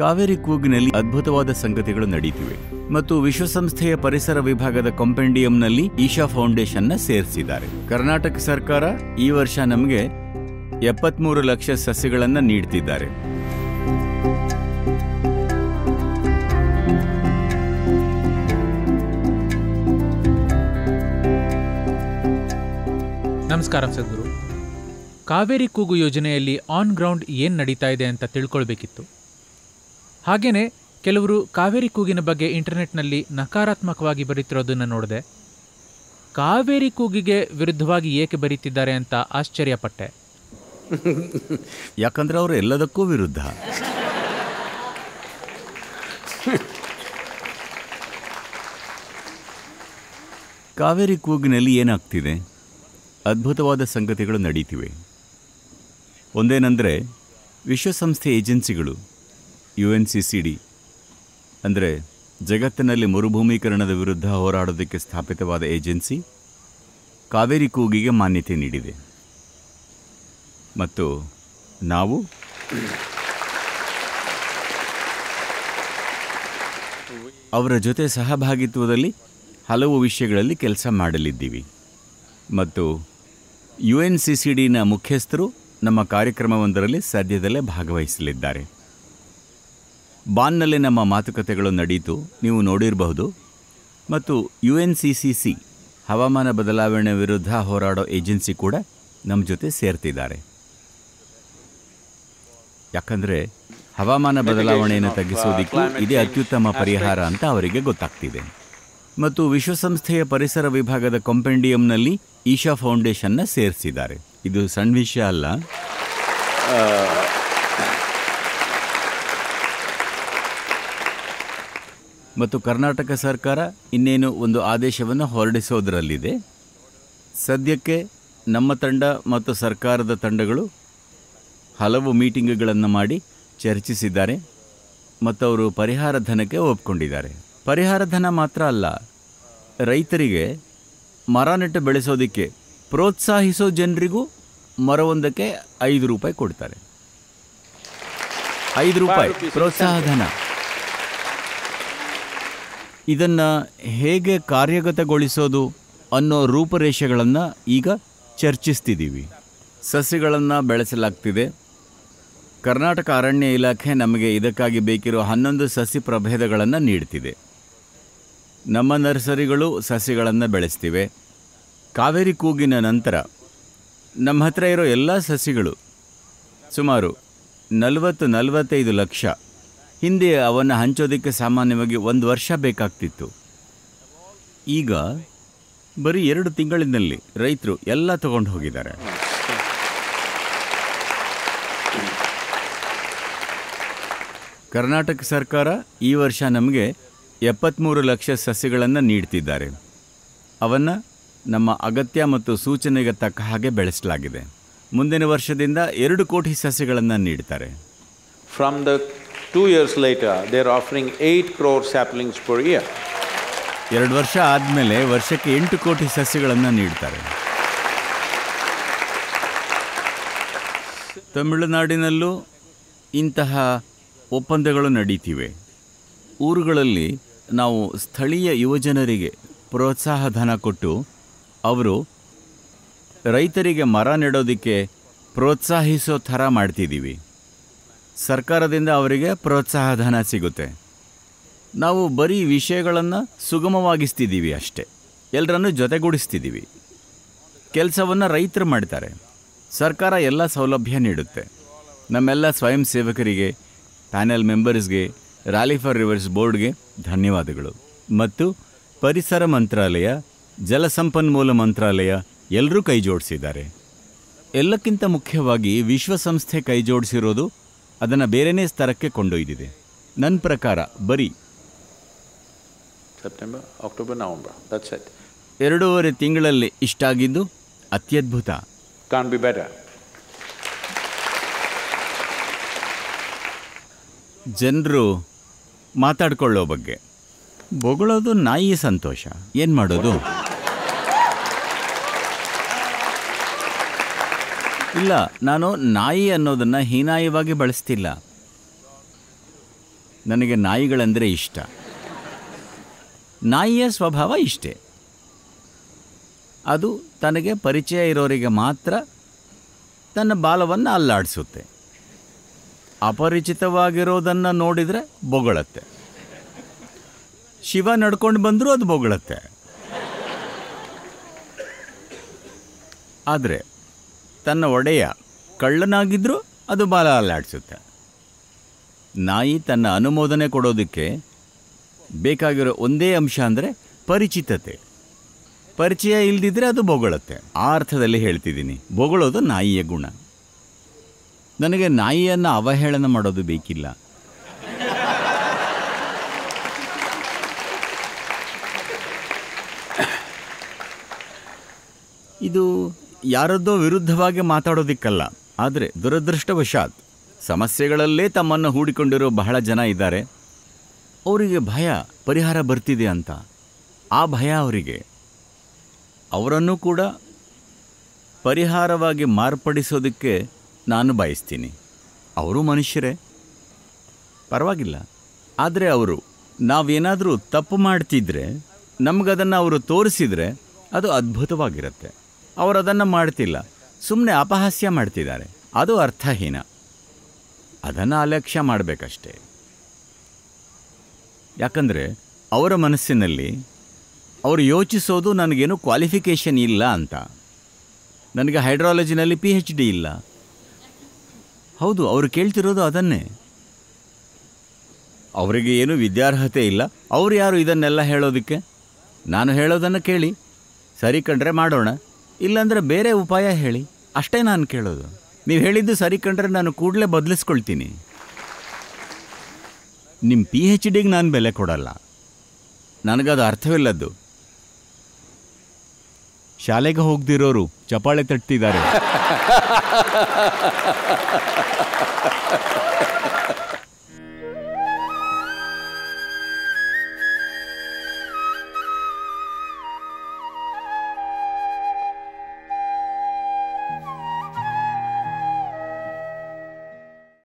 ಕಾವೇರಿ ಕೂಗಿನಲ್ಲಿ ಅದ್ಭುತವಾದ ಸಂಗತಿಗಳು ನಡೆಯುತ್ತಿವೆ ಮತ್ತು ವಿಶ್ವಸಂಸ್ಥೆಯ ಪರಿಸರ ವಿಭಾಗದ ಕಂಪೆಂಡಿಯಂನಲ್ಲಿ ಈಶಾ ಫೌಂಡೇಶನ್ನ ಸೇರಿಸಿದ್ದಾರೆ ಕರ್ನಾಟಕ ಸರ್ಕಾರ ಈ ವರ್ಷ ನಮಗೆ ಎಪ್ಪತ್ಮೂರು ಲಕ್ಷ ಸಸ್ಯಗಳನ್ನು ನೀಡ್ತಿದ್ದಾರೆ ನಮಸ್ಕಾರ ಸದ್ಗುರು ಕಾವೇರಿ ಕೂಗು ಯೋಜನೆಯಲ್ಲಿ ಆನ್ ಗ್ರೌಂಡ್ ಏನ್ ನಡೀತಾ ಇದೆ ಅಂತ ತಿಳ್ಕೊಳ್ಬೇಕಿತ್ತು ಹಾಗೆಯೇ ಕೆಲವರು ಕಾವೇರಿ ಕೂಗಿನ ಬಗ್ಗೆ ಇಂಟರ್ನೆಟ್ನಲ್ಲಿ ನಕಾರಾತ್ಮಕವಾಗಿ ಬರೀತಿರೋದನ್ನು ನೋಡಿದೆ ಕಾವೇರಿ ಕೂಗಿಗೆ ವಿರುದ್ಧವಾಗಿ ಏಕೆ ಬರೀತಿದ್ದಾರೆ ಅಂತ ಆಶ್ಚರ್ಯಪಟ್ಟೆ ಯಾಕಂದ್ರೆ ಅವರು ಎಲ್ಲದಕ್ಕೂ ವಿರುದ್ಧ ಕಾವೇರಿ ಕೂಗಿನಲ್ಲಿ ಏನಾಗ್ತಿದೆ ಅದ್ಭುತವಾದ ಸಂಗತಿಗಳು ನಡೀತಿವೆ ಒಂದೇನೆಂದರೆ ವಿಶ್ವಸಂಸ್ಥೆ ಏಜೆನ್ಸಿಗಳು U N C C D ಅಂದರೆ ಜಗತ್ತಿನಲ್ಲಿ ಮರುಭೂಮೀಕರಣದ ವಿರುದ್ಧ ಹೋರಾಡೋದಕ್ಕೆ ಸ್ಥಾಪಿತವಾದ ಏಜೆನ್ಸಿ ಕಾವೇರಿ ಕೂಗಿಗೆ ಮಾನ್ಯತೆ ನೀಡಿದೆ ಮತ್ತು ನಾವು ಅವರ ಜೊತೆ ಸಹಭಾಗಿತ್ವದಲ್ಲಿ ಹಲವು ವಿಷಯಗಳಲ್ಲಿ ಕೆಲಸ ಮಾಡಲಿದ್ದೀವಿ ಮತ್ತು ಯು ಎನ್ ಸಿ ಸಿ ಡಿನ ಮುಖ್ಯಸ್ಥರು ನಮ್ಮ ಕಾರ್ಯಕ್ರಮವೊಂದರಲ್ಲಿ ಸದ್ಯದಲ್ಲೇ ಭಾಗವಹಿಸಲಿದ್ದಾರೆ ಬಾನ್ನಲ್ಲಿ ನಮ್ಮ ಮಾತುಕತೆಗಳು ನಡೀತು ನೀವು ನೋಡಿರಬಹುದು ಮತ್ತು U N C C C ಹವಾಮಾನ ಬದಲಾವಣೆ ವಿರುದ್ಧ ಹೋರಾಡೋ ಏಜೆನ್ಸಿ ಕೂಡ ನಮ್ಮ ಜೊತೆ ಸೇರ್ತಿದ್ದಾರೆ ಯಾಕಂದರೆ ಹವಾಮಾನ ಬದಲಾವಣೆಯನ್ನು uh, ತಗ್ಗಿಸೋದಕ್ಕೆ ಇದೇ ಅತ್ಯುತ್ತಮ ಪರಿಹಾರ ಅಂತ ಅವರಿಗೆ ಗೊತ್ತಾಗ್ತಿದೆ ಮತ್ತು ವಿಶ್ವಸಂಸ್ಥೆಯ ಪರಿಸರ ವಿಭಾಗದ ಕಂಪೆಂಡಿಯಂನಲ್ಲಿ ಈಶಾ ಫೌಂಡೇಶನ್ನ ಸೇರಿಸಿದ್ದಾರೆ ಇದು ಸಣ್ಣ ವಿಷಯ ಅಲ್ಲ uh, ಮತ್ತು ಕರ್ನಾಟಕ ಸರ್ಕಾರ ಇನ್ನೇನು ಒಂದು ಆದೇಶವನ್ನು ಹೊರಡಿಸೋದರಲ್ಲಿದೆ ಸದ್ಯಕ್ಕೆ ನಮ್ಮ ತಂಡ ಮತ್ತು ಸರ್ಕಾರದ ತಂಡಗಳು ಹಲವು ಮೀಟಿಂಗ್ಗಳನ್ನು ಮಾಡಿ ಚರ್ಚಿಸಿದ್ದಾರೆ ಮತ್ತು ಅವರು ಪರಿಹಾರ ಧನಕ್ಕೆ ಒಪ್ಕೊಂಡಿದ್ದಾರೆ ಪರಿಹಾರ ಧನ ಮಾತ್ರ ಅಲ್ಲ ರೈತರಿಗೆ ಮರ ನೆಟ್ಟು ಬೆಳೆಸೋದಕ್ಕೆ ಪ್ರೋತ್ಸಾಹಿಸೋ ಜನರಿಗೂ ಮರವೊಂದಕ್ಕೆ ಐದು ರೂಪಾಯಿ ಕೊಡ್ತಾರೆ ಐದು ರೂಪಾಯಿ ಪ್ರೋತ್ಸಾಹ ಧನ ಇದನ್ನು ಹೇಗೆ ಕಾರ್ಯಗತಗೊಳಿಸೋದು ಅನ್ನೋ ರೂಪರೇಷೆಗಳನ್ನು ಈಗ ಚರ್ಚಿಸ್ತಿದ್ದೀವಿ ಸಸಿಗಳನ್ನು ಬೆಳೆಸಲಾಗ್ತಿದೆ ಕರ್ನಾಟಕ ಅರಣ್ಯ ಇಲಾಖೆ ನಮಗೆ ಇದಕ್ಕಾಗಿ ಬೇಕಿರೋ ಹನ್ನೊಂದು ಸಸಿ ಪ್ರಭೇದಗಳನ್ನು ನೀಡ್ತಿದೆ ನಮ್ಮ ನರ್ಸರಿಗಳು ಸಸಿಗಳನ್ನು ಬೆಳೆಸ್ತಿವೆ ಕಾವೇರಿ ಕೂಗಿನ ನಂತರ ನಮ್ಮ ಹತ್ರ ಇರೋ ಎಲ್ಲ ಸಸಿಗಳು ಸುಮಾರು ನಲವತ್ತು ನಲವತ್ತೈದು ಲಕ್ಷ ಹಿಂದೆ ಅವನ್ನು ಹಂಚೋದಕ್ಕೆ ಸಾಮಾನ್ಯವಾಗಿ ಒಂದು ವರ್ಷ ಬೇಕಾಗ್ತಿತ್ತು ಈಗ ಬರೀ ಎರಡು ತಿಂಗಳಿನಲ್ಲಿ ರೈತರು ಎಲ್ಲ ತಗೊಂಡು ಹೋಗಿದ್ದಾರೆ ಕರ್ನಾಟಕ ಸರ್ಕಾರ ಈ ವರ್ಷ ನಮಗೆ ಎಪ್ಪತ್ತ್ಮೂರು ಲಕ್ಷ ಸಸ್ಯಗಳನ್ನು ನೀಡ್ತಿದ್ದಾರೆ ಅವನ್ನು ನಮ್ಮ ಅಗತ್ಯ ಮತ್ತು ಸೂಚನೆಗೆ ತಕ್ಕ ಹಾಗೆ ಬೆಳೆಸಲಾಗಿದೆ ಮುಂದಿನ ವರ್ಷದಿಂದ ಎರಡು ಕೋಟಿ ಸಸ್ಯಗಳನ್ನು ನೀಡ್ತಾರೆ from the Two years later, they're offering eight crore saplings per year. ಎರಡು ವರ್ಷ ಆದಮೇಲೆ ವರ್ಷಕ್ಕೆ ಎಂಟು ಕೋಟಿ ಸಸ್ಯಗಳನ್ನು ನೀಡ್ತಾರೆ ತಮಿಳುನಾಡಿನಲ್ಲೂ ಇಂತಹ ಒಪ್ಪಂದಗಳು ನಡೀತಿವೆ ಊರುಗಳಲ್ಲಿ ನಾವು ಸ್ಥಳೀಯ ಯುವಜನರಿಗೆ ಪ್ರೋತ್ಸಾಹ ಧನ ಕೊಟ್ಟು ಅವರು ರೈತರಿಗೆ ಮರ ನೆಡೋದಕ್ಕೆ ಪ್ರೋತ್ಸಾಹಿಸೋ ಥರ ಮಾಡ್ತಿದ್ದೀವಿ ಸರ್ಕಾರದಿಂದ ಅವರಿಗೆ ಪ್ರೋತ್ಸಾಹಧನ ಸಿಗುತ್ತೆ ನಾವು ಬರೀ ವಿಷಯಗಳನ್ನು ಸುಗಮವಾಗಿಸ್ತಿದ್ದೀವಿ ಅಷ್ಟೇ ಎಲ್ಲರನ್ನು ಜೊತೆಗೂಡಿಸ್ತಿದ್ದೀವಿ ಕೆಲಸವನ್ನು ರೈತರು ಮಾಡ್ತಾರೆ ಸರ್ಕಾರ ಎಲ್ಲ ಸೌಲಭ್ಯ ನೀಡುತ್ತೆ ನಮ್ಮೆಲ್ಲ ಸ್ವಯಂ ಸೇವಕರಿಗೆ ಪ್ಯಾನೆಲ್ ಮೆಂಬರ್ಸ್ಗೆ ರ್ಯಾಲಿ ಫಾರ್ ರಿವರ್ಸ್ ಬೋರ್ಡ್ಗೆ ಧನ್ಯವಾದಗಳು ಮತ್ತು ಪರಿಸರ ಮಂತ್ರಾಲಯ ಜಲಸಂಪನ್ಮೂಲ ಮಂತ್ರಾಲಯ ಎಲ್ಲರೂ ಕೈ ಜೋಡಿಸಿದ್ದಾರೆ ಎಲ್ಲಕ್ಕಿಂತ ಮುಖ್ಯವಾಗಿ ವಿಶ್ವಸಂಸ್ಥೆ ಕೈ ಜೋಡಿಸಿರೋದು ಅದನ್ನು ಬೇರೆನೇ ಸ್ತರಕ್ಕೆ ಕೊಂಡೊಯ್ದಿದೆ ನನ್ನ ಪ್ರಕಾರ ಬರೀ ಸೆಪ್ಟೆಂಬರ್ ಅಕ್ಟೋಬರ್ ನವಂಬರ್ ಎರಡೂವರೆ ತಿಂಗಳಲ್ಲಿ ಇಷ್ಟಾಗಿದ್ದು ಅತ್ಯದ್ಭುತ ಕಾನ್ ಬಿ ಬೆಟರ್ ಜನರು ಮಾತಾಡ್ಕೊಳ್ಳೋ ಬಗ್ಗೆ ಬೊಗಳೋದು ನಾಯಿ ಸಂತೋಷ ಏನು ಮಾಡೋದು ಇಲ್ಲ ನಾನು ನಾಯಿ ಅನ್ನೋದನ್ನು ಹೀನಾಯವಾಗಿ ಬಳಸ್ತಿಲ್ಲ ನನಗೆ ನಾಯಿಗಳೆಂದರೆ ಇಷ್ಟ ನಾಯಿಯ ಸ್ವಭಾವ ಇಷ್ಟೇ ಅದು ತನಗೆ ಪರಿಚಯ ಇರೋರಿಗೆ ಮಾತ್ರ ತನ್ನ ಬಾಲವನ್ನು ಅಲ್ಲಾಡಿಸುತ್ತೆ ಅಪರಿಚಿತವಾಗಿರೋದನ್ನು ನೋಡಿದರೆ ಬೊಗಳತ್ತೆ ಶಿವ ನಡ್ಕೊಂಡು ಬಂದರೂ ಅದು ಬೊಗಳತ್ತೆ ಆದರೆ ತನ್ನ ಒಡೆಯ ಕಳ್ಳನಾಗಿದ್ದರೂ ಅದು ಬಾಲ ಅಲ್ಲಾಡಿಸುತ್ತೆ ನಾಯಿ ತನ್ನ ಅನುಮೋದನೆ ಕೊಡೋದಕ್ಕೆ ಬೇಕಾಗಿರೋ ಒಂದೇ ಅಂಶ ಅಂದರೆ ಪರಿಚಿತತೆ ಪರಿಚಯ ಇಲ್ಲದಿದ್ದರೆ ಅದು ಬೊಗಳತ್ತೆ ಆ ಅರ್ಥದಲ್ಲಿ ಹೇಳ್ತಿದ್ದೀನಿ ಬೊಗಳೋದು ನಾಯಿಯ ಗುಣ ನನಗೆ ನಾಯಿಯನ್ನು ಅವಹೇಳನ ಮಾಡೋದು ಬೇಕಿಲ್ಲ ಇದು ಯಾರದ್ದೋ ವಿರುದ್ಧವಾಗಿ ಮಾತಾಡೋದಿಕ್ಕಲ್ಲ ಆದರೆ ದುರದೃಷ್ಟವಶಾತ್ ಸಮಸ್ಯೆಗಳಲ್ಲೇ ತಮ್ಮನ್ನು ಹೂಡಿಕೊಂಡಿರೋ ಬಹಳ ಜನ ಇದ್ದಾರೆ ಅವರಿಗೆ ಭಯ ಪರಿಹಾರ ಬರ್ತಿದೆ ಅಂತ ಆ ಭಯ ಅವರಿಗೆ ಅವರನ್ನು ಕೂಡ ಪರಿಹಾರವಾಗಿ ಮಾರ್ಪಡಿಸೋದಕ್ಕೆ ನಾನು ಬಯಸ್ತೀನಿ ಅವರು ಮನುಷ್ಯರೇ ಪರವಾಗಿಲ್ಲ ಆದರೆ ಅವರು ನಾವೇನಾದರೂ ತಪ್ಪು ಮಾಡ್ತಿದ್ರೆ ನಮಗದನ್ನು ಅವರು ತೋರಿಸಿದರೆ ಅದು ಅದ್ಭುತವಾಗಿರುತ್ತೆ ಅವರು ಅದನ್ನು ಮಾಡ್ತಿಲ್ಲ ಸುಮ್ಮನೆ ಅಪಹಾಸ್ಯ ಮಾಡ್ತಿದ್ದಾರೆ ಅದು ಅರ್ಥಹೀನ ಅದನ್ನು ಅಲಕ್ಷ್ಯ ಮಾಡಬೇಕಷ್ಟೆ ಯಾಕಂದರೆ ಅವರ ಮನಸ್ಸಿನಲ್ಲಿ ಅವರು ಯೋಚಿಸೋದು ನನಗೇನು ಕ್ವಾಲಿಫಿಕೇಷನ್ ಇಲ್ಲ ಅಂತ ನನಗೆ ಹೈಡ್ರಾಲಜಿನಲ್ಲಿ ಪಿ ಹೆಚ್ ಡಿ ಇಲ್ಲ ಹೌದು ಅವರು ಕೇಳ್ತಿರೋದು ಅದನ್ನೇ ಅವರಿಗೆ ಏನು ವಿದ್ಯಾರ್ಹತೆ ಇಲ್ಲ ಅವರು ಯಾರು ಇದನ್ನೆಲ್ಲ ಹೇಳೋದಕ್ಕೆ ನಾನು ಹೇಳೋದನ್ನು ಕೇಳಿ ಸರಿ ಕಂಡ್ರೆ ಮಾಡೋಣ ಇಲ್ಲಾಂದರೆ ಬೇರೆ ಉಪಾಯ ಹೇಳಿ ಅಷ್ಟೇ ನಾನು ಕೇಳೋದು ನೀವು ಹೇಳಿದ್ದು ಸರಿ ಕಂಡ್ರೆ ನಾನು ಕೂಡಲೇ ಬದಲಿಸ್ಕೊಳ್ತೀನಿ ನಿಮ್ಮ ಪಿ ಎಚ್ ಡಿಗೆ ನಾನು ಬೆಲೆ ಕೊಡಲ್ಲ ನನಗದು ಅರ್ಥವಿಲ್ಲದ್ದು ಶಾಲೆಗೆ ಹೋಗ್ದಿರೋರು ಚಪಾಳೆ ತಟ್ತಿದ್ದಾರೆ